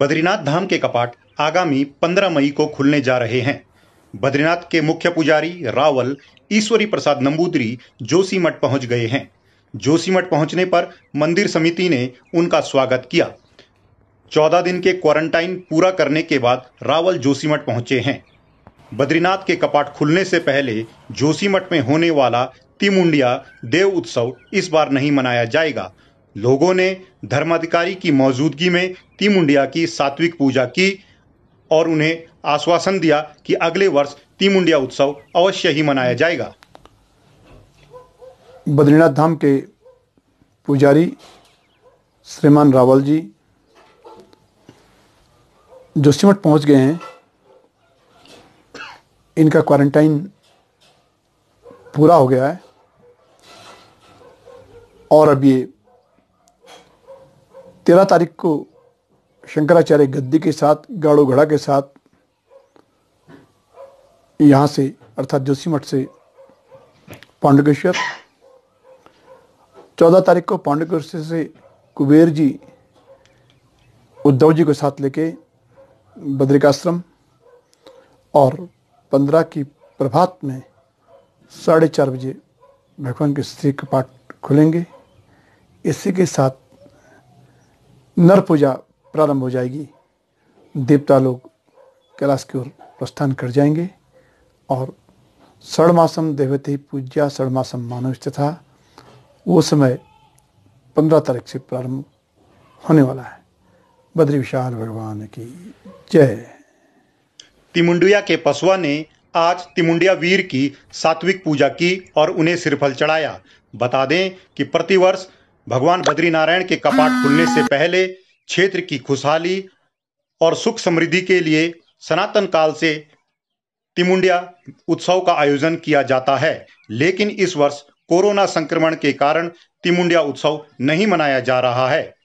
बद्रीनाथ धाम के कपाट आगामी 15 मई को खुलने जा रहे हैं बद्रीनाथ के मुख्य पुजारी रावल ईश्वरी प्रसाद नंबूदरी जोशीमठ पहुंच गए हैं जोशीमठ पहुंचने पर मंदिर समिति ने उनका स्वागत किया चौदह दिन के क्वारंटाइन पूरा करने के बाद रावल जोशीमठ पहुंचे हैं बद्रीनाथ के कपाट खुलने से पहले जोशीमठ में होने वाला तिमुंडिया देव उत्सव इस बार नहीं मनाया जाएगा लोगों ने धर्माधिकारी की मौजूदगी में तीमुंडिया की सात्विक पूजा की और उन्हें आश्वासन दिया कि अगले वर्ष तीमुंडिया उत्सव अवश्य ही मनाया जाएगा बद्रीनाथ धाम के पुजारी श्रीमान रावल जी जोशीमठ पहुंच गए हैं इनका क्वारंटाइन पूरा हो गया है और अब ये तेरह तारीख को शंकराचार्य गद्दी के साथ गाड़ो घड़ा के साथ यहाँ से अर्थात जोशीमठ से पांडुकेश्वर चौदह तारीख को पांडुकेश्वर से कुबेर जी उद्धव जी को साथ लेके बद्रिकाश्रम और पंद्रह की प्रभात में साढ़े चार बजे भगवान के स्त्री कपाट खुलेंगे इसी के साथ नर पूजा प्रारंभ हो जाएगी देवता लोग कैलाश की ओर प्रस्थान कर जाएंगे और षणमासम देवती पूजा षणमासम मानव तथा वो समय पंद्रह तारीख से प्रारंभ होने वाला है बद्री विशाल भगवान की जय तिमुंडिया के पशुआ ने आज तिमुंडिया वीर की सात्विक पूजा की और उन्हें सिरफल चढ़ाया बता दें कि प्रतिवर्ष भगवान बद्रीनारायण के कपाट खुलने से पहले क्षेत्र की खुशहाली और सुख समृद्धि के लिए सनातन काल से तिमुंडिया उत्सव का आयोजन किया जाता है लेकिन इस वर्ष कोरोना संक्रमण के कारण तिमुंडिया उत्सव नहीं मनाया जा रहा है